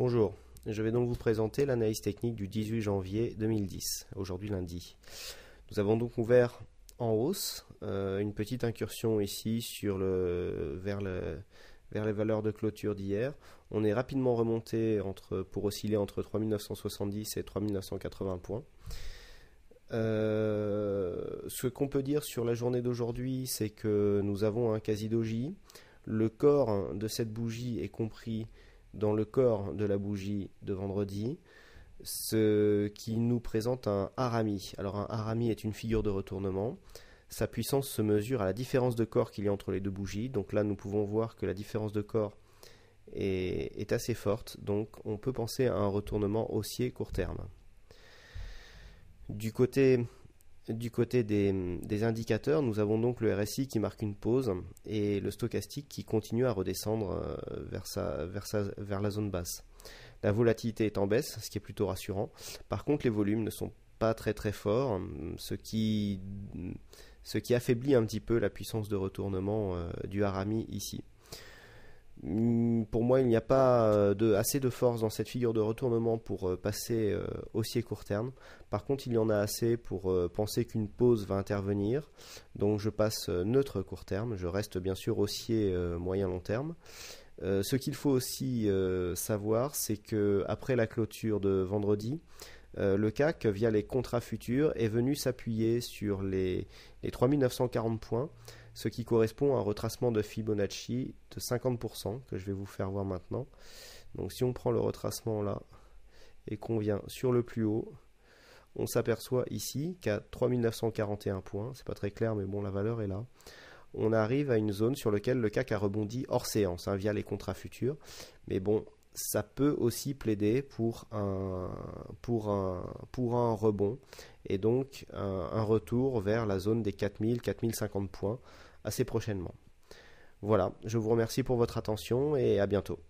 Bonjour, je vais donc vous présenter l'analyse technique du 18 janvier 2010, aujourd'hui lundi. Nous avons donc ouvert en hausse, euh, une petite incursion ici sur le, vers, les valeurs de clôture d'hier. On est rapidement remonté entre, pour osciller entre 3970 et 3980 points. Euh, ce qu'on peut dire sur la journée d'aujourd'hui, c'est que nous avons un quasi-doji. Le corps de cette bougie est compris dans le corps de la bougie de vendredi, ce qui nous présente un harami. Alors un harami est une figure de retournement. Sa puissance se mesure à la différence de corps qu'il y a entre les deux bougies. Donc là, nous pouvons voir que la différence de corps est, est assez forte. Donc on peut penser à un retournement haussier court terme. Du côté du côté des, indicateurs, nous avons donc le RSI qui marque une pause et le stochastique qui continue à redescendre euh, vers, la zone basse. La volatilité est en baisse, ce qui est plutôt rassurant. Par contre, les volumes ne sont pas très très forts, ce qui affaiblit un petit peu la puissance de retournement euh, du Harami ici. Mm, pour moi, il n'y a pas euh, assez de force dans cette figure de retournement pour euh, passer haussier euh, court terme. Par contre, il y en a assez pour penser qu'une pause va intervenir. Donc, je passe neutre court terme. Je reste bien sûr haussier moyen long terme. Euh, ce qu'il faut aussi euh, savoir, c'est que après la clôture de vendredi, euh, le CAC, via les contrats futurs, est venu s'appuyer sur les, les 3940 points, ce qui correspond à un retracement de Fibonacci de 50%, que je vais vous faire voir maintenant. Donc si on prend le retracement là et qu'on vient sur le plus haut, on s'aperçoit ici qu'à 3941 points, c'est pas très clair mais bon la valeur est là, on arrive à une zone sur laquelle le CAC a rebondi hors séance, hein, via les contrats futurs. Mais bon, ça peut aussi plaider pour un, pour pour un rebond et donc un, un retour vers la zone des 4000, 4050 points assez prochainement. Voilà, je vous remercie pour votre attention et à bientôt.